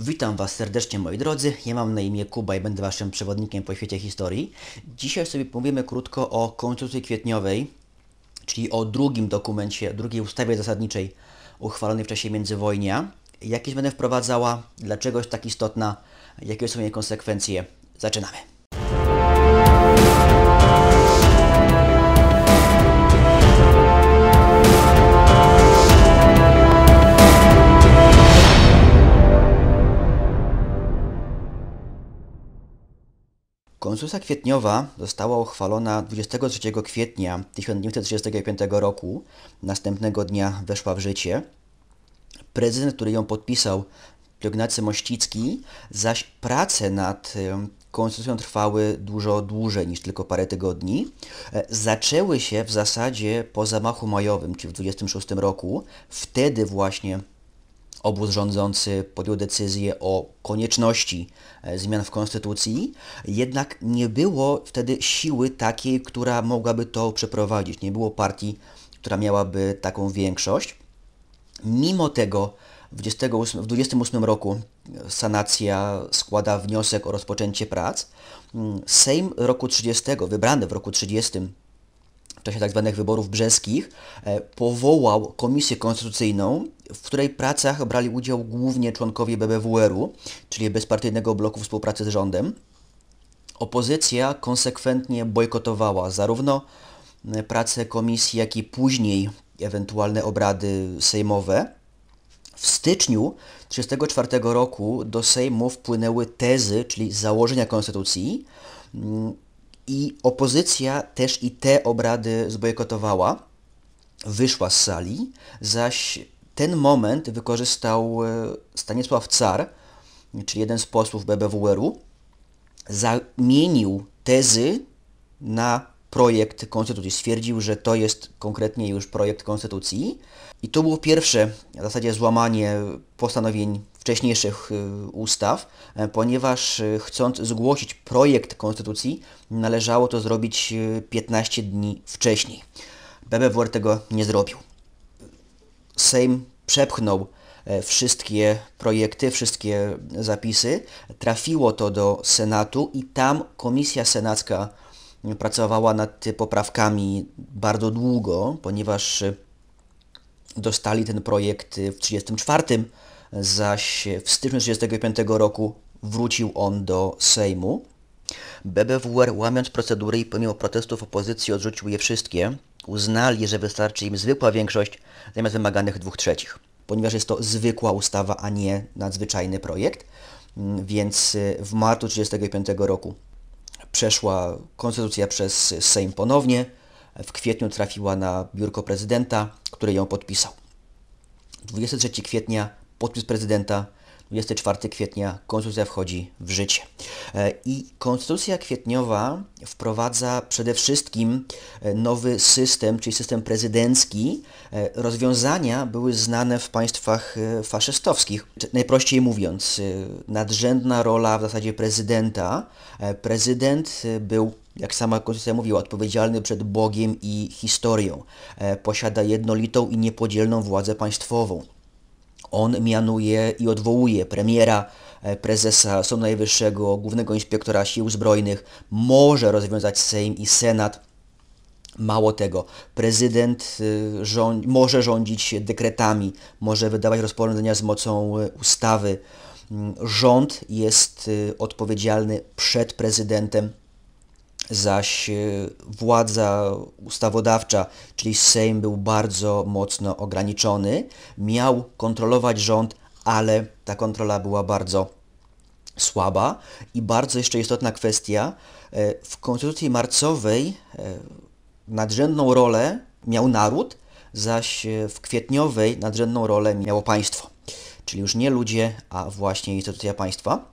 Witam Was serdecznie moi drodzy, ja mam na imię Kuba i będę Waszym przewodnikiem po świecie historii. Dzisiaj sobie powiemy krótko o Konstytucji kwietniowej, czyli o drugim dokumencie, drugiej ustawie zasadniczej uchwalonej w czasie międzywojnia. Jakie będę wprowadzała, dlaczego jest tak istotna, jakie są jej konsekwencje. Zaczynamy. Konstytucja kwietniowa została uchwalona 23 kwietnia 1935 roku. Następnego dnia weszła w życie. Prezydent, który ją podpisał, Ignacy Mościcki, zaś prace nad konstytucją trwały dużo dłużej niż tylko parę tygodni. E, zaczęły się w zasadzie po zamachu majowym, czyli w 26 roku. Wtedy właśnie obóz rządzący podjął decyzję o konieczności e, zmian w konstytucji, jednak nie było wtedy siły takiej, która mogłaby to przeprowadzić. Nie było partii, która miałaby taką większość. Mimo tego w 28, w roku e, sanacja składa wniosek o rozpoczęcie prac. Mm, Sejm roku 30, wybrany w roku 30 w czasie tzw. Tak wyborów brzeskich, e, powołał komisję konstytucyjną, w której pracach brali udział głównie członkowie BBWR-u, czyli Bezpartyjnego Bloku Współpracy z Rządem. Opozycja konsekwentnie bojkotowała zarówno e, pracę komisji, jak i później ewentualne obrady sejmowe. W styczniu 1934 roku do Sejmu wpłynęły tezy, czyli założenia konstytucji mm, i opozycja też i te obrady zbojkotowała, wyszła z sali, zaś ten moment wykorzystał e, Stanisław Car, czyli jeden z posłów BBWR-u, zamienił tezy na projekt konstytucji. Stwierdził, że to jest konkretnie już projekt konstytucji. I to było pierwsze w zasadzie złamanie postanowień wcześniejszych e, ustaw, e, ponieważ chcąc zgłosić projekt konstytucji, należało to zrobić 15 dni wcześniej. BBWR tego nie zrobił. Sejm przepchnął e, wszystkie projekty, wszystkie zapisy. Trafiło to do Senatu i tam Komisja Senacka pracowała nad poprawkami bardzo długo, ponieważ e, dostali ten projekt e, w 1934, zaś w styczniu 1935 roku wrócił on do Sejmu. BBWR łamiąc procedury i pomimo protestów opozycji odrzucił je wszystkie. Uznali, że wystarczy im zwykła większość zamiast wymaganych dwóch trzecich. Ponieważ jest to zwykła ustawa, a nie nadzwyczajny projekt, mm, więc y, w marcu 1935 roku przeszła konstytucja przez Sejm ponownie, w kwietniu trafiła na biurko prezydenta, który ją podpisał. 23 kwietnia podpis prezydenta 24 kwietnia konstytucja wchodzi w życie. E, I konstytucja kwietniowa wprowadza przede wszystkim e, nowy system, czyli system prezydencki. E, rozwiązania były znane w państwach faszystowskich. Najprościej mówiąc, nadrzędna rola w zasadzie prezydenta. Prezydent był jak sama konstytucja mówiła, odpowiedzialny przed Bogiem i historią. Posiada jednolitą i niepodzielną władzę państwową. On mianuje i odwołuje premiera, e, prezesa Sądu Najwyższego, głównego inspektora sił zbrojnych, może rozwiązać Sejm i Senat. Mało tego, prezydent y, rząd, może rządzić dekretami, może wydawać rozporządzenia z mocą y, ustawy. Mm, rząd jest y, odpowiedzialny przed prezydentem zaś e, władza ustawodawcza, czyli Sejm, był bardzo mocno ograniczony. Miał kontrolować rząd, ale ta kontrola była bardzo słaba. I bardzo jeszcze istotna kwestia, e, w konstytucji marcowej e, nadrzędną rolę miał naród, zaś w kwietniowej nadrzędną rolę miało państwo. Czyli już nie ludzie, a właśnie instytucja państwa.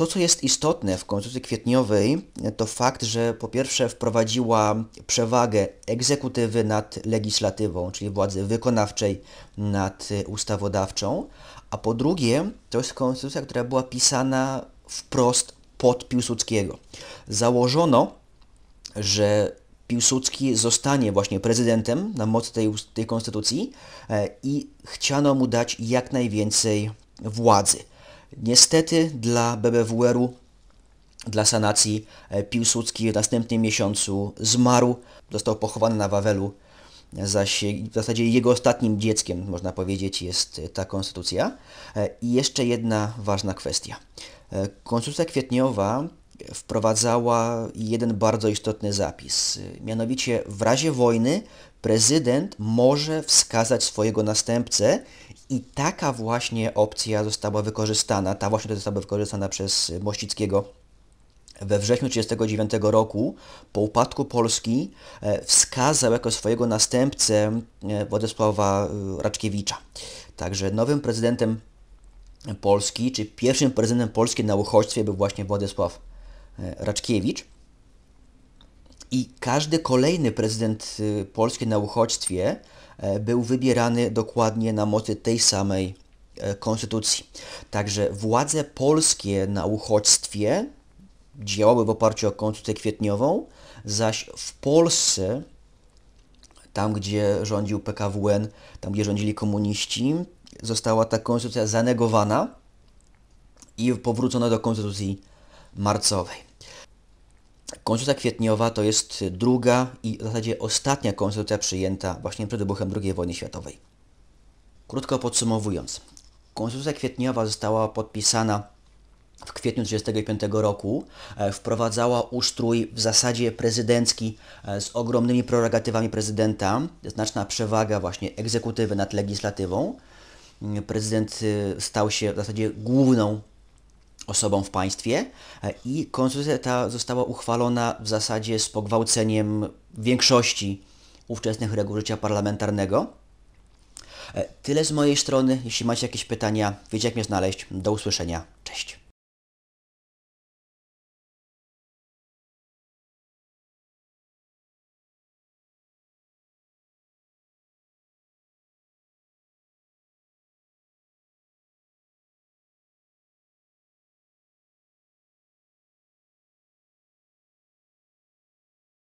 To, co jest istotne w konstytucji kwietniowej, to fakt, że po pierwsze wprowadziła przewagę egzekutywy nad legislatywą, czyli władzy wykonawczej nad ustawodawczą, a po drugie to jest konstytucja, która była pisana wprost pod Piłsudskiego. Założono, że Piłsudski zostanie właśnie prezydentem na mocy tej, tej konstytucji e, i chciano mu dać jak najwięcej władzy. Niestety dla BBWR-u, dla sanacji e, Piłsudski w następnym miesiącu zmarł, został pochowany na Wawelu, zaś w zasadzie jego ostatnim dzieckiem, można powiedzieć, jest ta konstytucja. E, I jeszcze jedna ważna kwestia. E, konstytucja kwietniowa wprowadzała jeden bardzo istotny zapis. Mianowicie w razie wojny prezydent może wskazać swojego następcę i taka właśnie opcja została wykorzystana, ta właśnie została wykorzystana przez Mościckiego we wrześniu 1939 roku, po upadku Polski, e, wskazał jako swojego następcę e, Władysława e, Raczkiewicza. Także nowym prezydentem Polski, czy pierwszym prezydentem Polski na uchodźstwie był właśnie Władysław E, Raczkiewicz. I każdy kolejny prezydent y, Polski na uchodźstwie e, był wybierany dokładnie na mocy tej samej e, konstytucji. Także władze polskie na uchodźstwie działały w oparciu o konstytucję kwietniową, zaś w Polsce, tam gdzie rządził PKWN, tam gdzie rządzili komuniści, została ta konstytucja zanegowana i powrócono do konstytucji marcowej. Konstytucja kwietniowa to jest druga i w zasadzie ostatnia konstytucja przyjęta właśnie przed wybuchem II wojny światowej. Krótko podsumowując, konstytucja kwietniowa została podpisana w kwietniu 1935 roku e, wprowadzała ustrój w zasadzie prezydencki e, z ogromnymi prerogatywami prezydenta, znaczna przewaga właśnie egzekutywy nad legislatywą. Prezydent e, stał się w zasadzie główną osobą w państwie e, i konstytucja ta została uchwalona w zasadzie z pogwałceniem większości ówczesnych reguł życia parlamentarnego. E, tyle z mojej strony. Jeśli macie jakieś pytania, wiecie jak mnie znaleźć. Do usłyszenia. Cześć.